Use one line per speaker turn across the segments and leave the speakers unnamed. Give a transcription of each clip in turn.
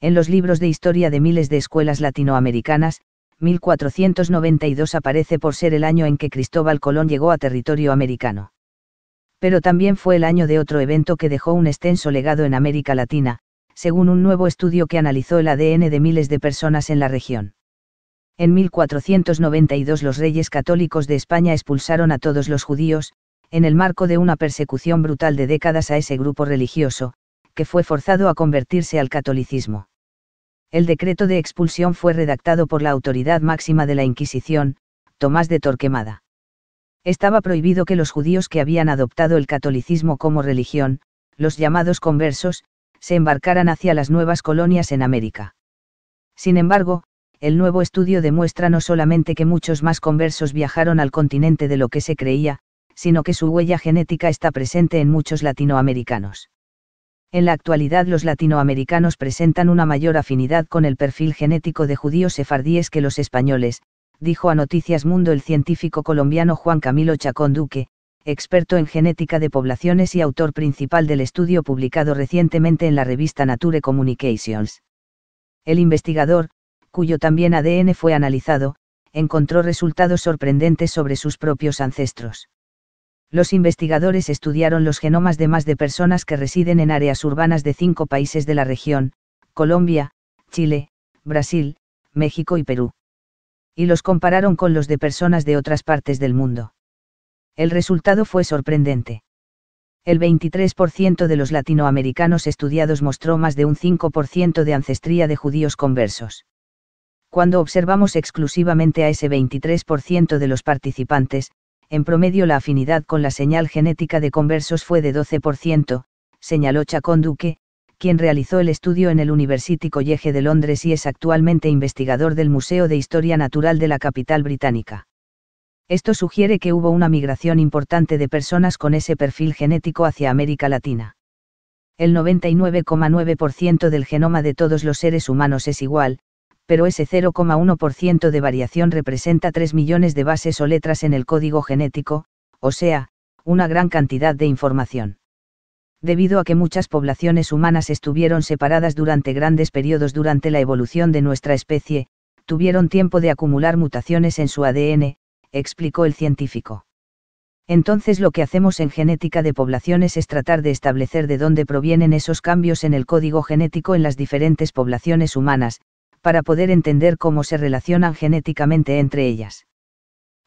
En los libros de historia de miles de escuelas latinoamericanas, 1492 aparece por ser el año en que Cristóbal Colón llegó a territorio americano. Pero también fue el año de otro evento que dejó un extenso legado en América Latina, según un nuevo estudio que analizó el ADN de miles de personas en la región. En 1492 los reyes católicos de España expulsaron a todos los judíos, en el marco de una persecución brutal de décadas a ese grupo religioso, que fue forzado a convertirse al catolicismo. El decreto de expulsión fue redactado por la autoridad máxima de la Inquisición, Tomás de Torquemada. Estaba prohibido que los judíos que habían adoptado el catolicismo como religión, los llamados conversos, se embarcaran hacia las nuevas colonias en América. Sin embargo, el nuevo estudio demuestra no solamente que muchos más conversos viajaron al continente de lo que se creía, sino que su huella genética está presente en muchos latinoamericanos. En la actualidad los latinoamericanos presentan una mayor afinidad con el perfil genético de judíos sefardíes que los españoles, dijo a Noticias Mundo el científico colombiano Juan Camilo Chacón Duque, experto en genética de poblaciones y autor principal del estudio publicado recientemente en la revista Nature Communications. El investigador, cuyo también ADN fue analizado, encontró resultados sorprendentes sobre sus propios ancestros. Los investigadores estudiaron los genomas de más de personas que residen en áreas urbanas de cinco países de la región, Colombia, Chile, Brasil, México y Perú. Y los compararon con los de personas de otras partes del mundo. El resultado fue sorprendente. El 23% de los latinoamericanos estudiados mostró más de un 5% de ancestría de judíos conversos. Cuando observamos exclusivamente a ese 23% de los participantes, en promedio la afinidad con la señal genética de conversos fue de 12%, señaló Chacón Duque, quien realizó el estudio en el University College de Londres y es actualmente investigador del Museo de Historia Natural de la capital británica. Esto sugiere que hubo una migración importante de personas con ese perfil genético hacia América Latina. El 99,9% del genoma de todos los seres humanos es igual, pero ese 0,1% de variación representa 3 millones de bases o letras en el código genético, o sea, una gran cantidad de información. Debido a que muchas poblaciones humanas estuvieron separadas durante grandes periodos durante la evolución de nuestra especie, tuvieron tiempo de acumular mutaciones en su ADN, explicó el científico. Entonces lo que hacemos en genética de poblaciones es tratar de establecer de dónde provienen esos cambios en el código genético en las diferentes poblaciones humanas, para poder entender cómo se relacionan genéticamente entre ellas.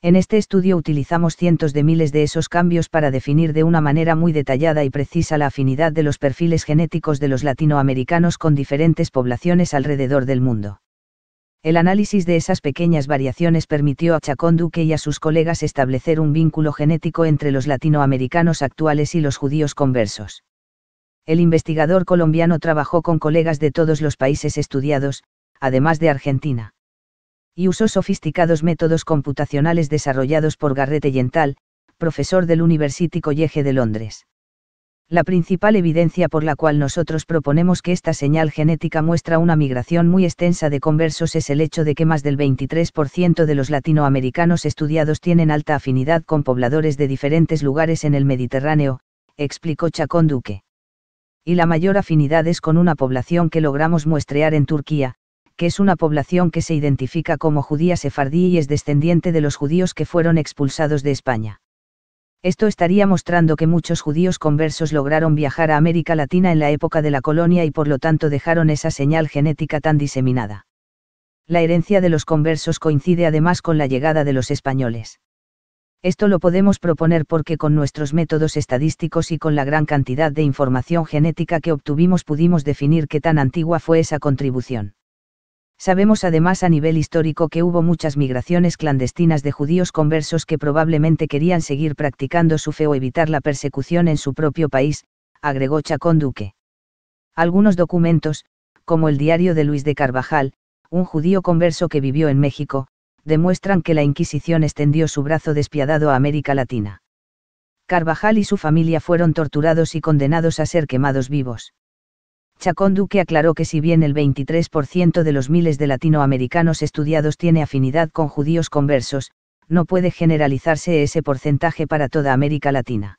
En este estudio utilizamos cientos de miles de esos cambios para definir de una manera muy detallada y precisa la afinidad de los perfiles genéticos de los latinoamericanos con diferentes poblaciones alrededor del mundo. El análisis de esas pequeñas variaciones permitió a Chacón Duque y a sus colegas establecer un vínculo genético entre los latinoamericanos actuales y los judíos conversos. El investigador colombiano trabajó con colegas de todos los países estudiados, además de Argentina. Y usó sofisticados métodos computacionales desarrollados por Garrett Yental, profesor del University College de Londres. La principal evidencia por la cual nosotros proponemos que esta señal genética muestra una migración muy extensa de conversos es el hecho de que más del 23% de los latinoamericanos estudiados tienen alta afinidad con pobladores de diferentes lugares en el Mediterráneo, explicó Chacón Duque. Y la mayor afinidad es con una población que logramos muestrear en Turquía, que es una población que se identifica como judía sefardí y es descendiente de los judíos que fueron expulsados de España. Esto estaría mostrando que muchos judíos conversos lograron viajar a América Latina en la época de la colonia y por lo tanto dejaron esa señal genética tan diseminada. La herencia de los conversos coincide además con la llegada de los españoles. Esto lo podemos proponer porque con nuestros métodos estadísticos y con la gran cantidad de información genética que obtuvimos pudimos definir qué tan antigua fue esa contribución. Sabemos además a nivel histórico que hubo muchas migraciones clandestinas de judíos conversos que probablemente querían seguir practicando su fe o evitar la persecución en su propio país, agregó Chacón Duque. Algunos documentos, como el diario de Luis de Carvajal, un judío converso que vivió en México, demuestran que la Inquisición extendió su brazo despiadado a América Latina. Carvajal y su familia fueron torturados y condenados a ser quemados vivos. Chacón aclaró que si bien el 23% de los miles de latinoamericanos estudiados tiene afinidad con judíos conversos, no puede generalizarse ese porcentaje para toda América Latina.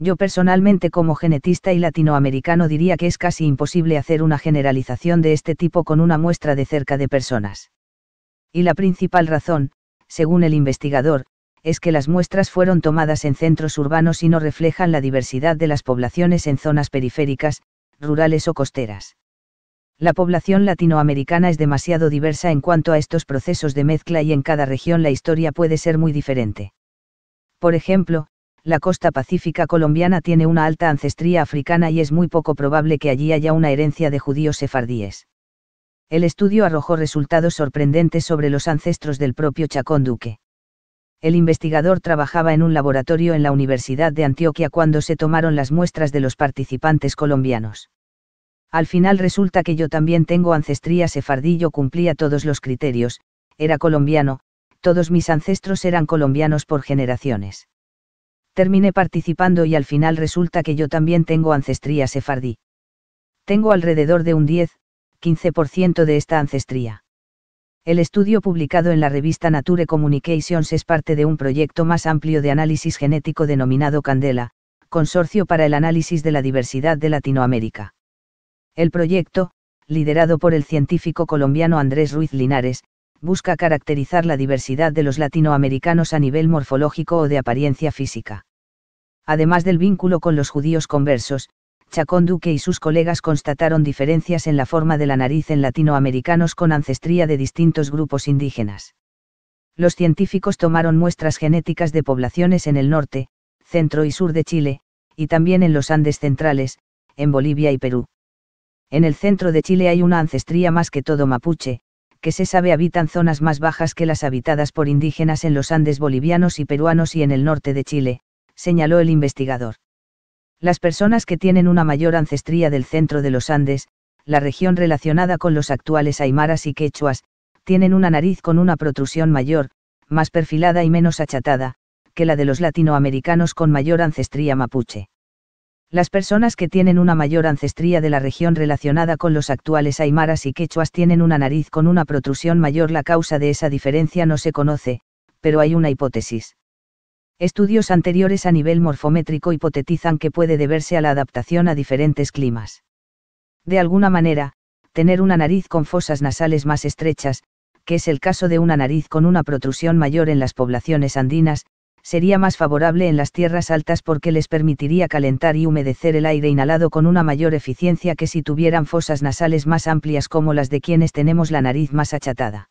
Yo personalmente como genetista y latinoamericano diría que es casi imposible hacer una generalización de este tipo con una muestra de cerca de personas. Y la principal razón, según el investigador, es que las muestras fueron tomadas en centros urbanos y no reflejan la diversidad de las poblaciones en zonas periféricas, rurales o costeras. La población latinoamericana es demasiado diversa en cuanto a estos procesos de mezcla y en cada región la historia puede ser muy diferente. Por ejemplo, la costa pacífica colombiana tiene una alta ancestría africana y es muy poco probable que allí haya una herencia de judíos sefardíes. El estudio arrojó resultados sorprendentes sobre los ancestros del propio Chacón Duque. El investigador trabajaba en un laboratorio en la Universidad de Antioquia cuando se tomaron las muestras de los participantes colombianos. Al final resulta que yo también tengo ancestría sefardí, yo cumplía todos los criterios, era colombiano, todos mis ancestros eran colombianos por generaciones. Terminé participando y al final resulta que yo también tengo ancestría sefardí. Tengo alrededor de un 10, 15% de esta ancestría. El estudio publicado en la revista Nature Communications es parte de un proyecto más amplio de análisis genético denominado Candela, Consorcio para el Análisis de la Diversidad de Latinoamérica. El proyecto, liderado por el científico colombiano Andrés Ruiz Linares, busca caracterizar la diversidad de los latinoamericanos a nivel morfológico o de apariencia física. Además del vínculo con los judíos conversos, Chacón Duque y sus colegas constataron diferencias en la forma de la nariz en latinoamericanos con ancestría de distintos grupos indígenas. Los científicos tomaron muestras genéticas de poblaciones en el norte, centro y sur de Chile, y también en los Andes centrales, en Bolivia y Perú. En el centro de Chile hay una ancestría más que todo mapuche, que se sabe habitan zonas más bajas que las habitadas por indígenas en los Andes bolivianos y peruanos y en el norte de Chile, señaló el investigador. Las personas que tienen una mayor ancestría del centro de los Andes, la región relacionada con los actuales aymaras y quechuas, tienen una nariz con una protrusión mayor, más perfilada y menos achatada, que la de los latinoamericanos con mayor ancestría mapuche. Las personas que tienen una mayor ancestría de la región relacionada con los actuales aymaras y quechuas tienen una nariz con una protrusión mayor. La causa de esa diferencia no se conoce, pero hay una hipótesis. Estudios anteriores a nivel morfométrico hipotetizan que puede deberse a la adaptación a diferentes climas. De alguna manera, tener una nariz con fosas nasales más estrechas, que es el caso de una nariz con una protrusión mayor en las poblaciones andinas, sería más favorable en las tierras altas porque les permitiría calentar y humedecer el aire inhalado con una mayor eficiencia que si tuvieran fosas nasales más amplias como las de quienes tenemos la nariz más achatada.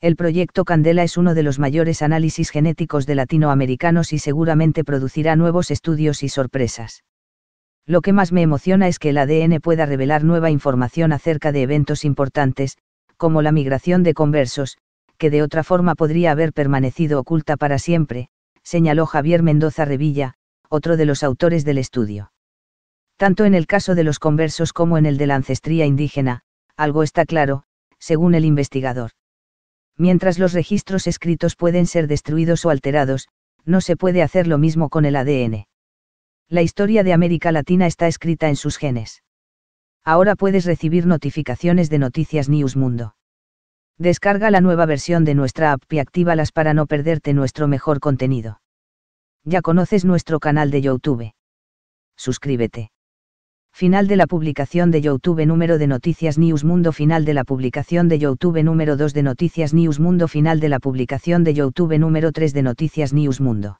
El proyecto Candela es uno de los mayores análisis genéticos de latinoamericanos y seguramente producirá nuevos estudios y sorpresas. Lo que más me emociona es que el ADN pueda revelar nueva información acerca de eventos importantes, como la migración de conversos, que de otra forma podría haber permanecido oculta para siempre, señaló Javier Mendoza Revilla, otro de los autores del estudio. Tanto en el caso de los conversos como en el de la ancestría indígena, algo está claro, según el investigador. Mientras los registros escritos pueden ser destruidos o alterados, no se puede hacer lo mismo con el ADN. La historia de América Latina está escrita en sus genes. Ahora puedes recibir notificaciones de Noticias News Mundo. Descarga la nueva versión de nuestra app y actívalas para no perderte nuestro mejor contenido. Ya conoces nuestro canal de YouTube. Suscríbete. Final de la publicación de YouTube número de Noticias News Mundo Final de la publicación de YouTube número 2 de Noticias News Mundo Final de la publicación de YouTube número 3 de Noticias News Mundo